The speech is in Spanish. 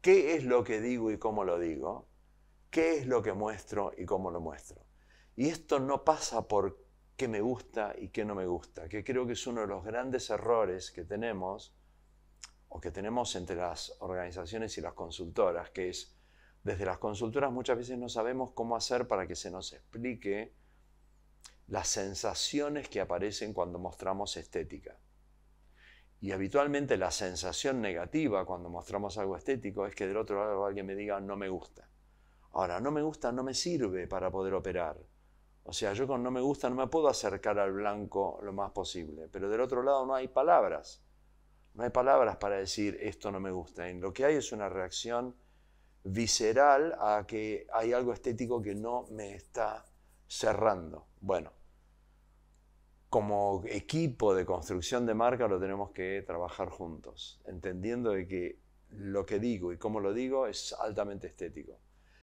¿Qué es lo que digo y cómo lo digo? ¿Qué es lo que muestro y cómo lo muestro? Y esto no pasa por qué me gusta y qué no me gusta, que creo que es uno de los grandes errores que tenemos o que tenemos entre las organizaciones y las consultoras, que es, desde las consultoras muchas veces no sabemos cómo hacer para que se nos explique las sensaciones que aparecen cuando mostramos estética. Y habitualmente la sensación negativa cuando mostramos algo estético es que del otro lado alguien me diga no me gusta. Ahora, no me gusta no me sirve para poder operar. O sea, yo con no me gusta no me puedo acercar al blanco lo más posible, pero del otro lado no hay palabras. No hay palabras para decir esto no me gusta. lo que hay es una reacción visceral a que hay algo estético que no me está cerrando. Bueno, como equipo de construcción de marca lo tenemos que trabajar juntos, entendiendo de que lo que digo y cómo lo digo es altamente estético.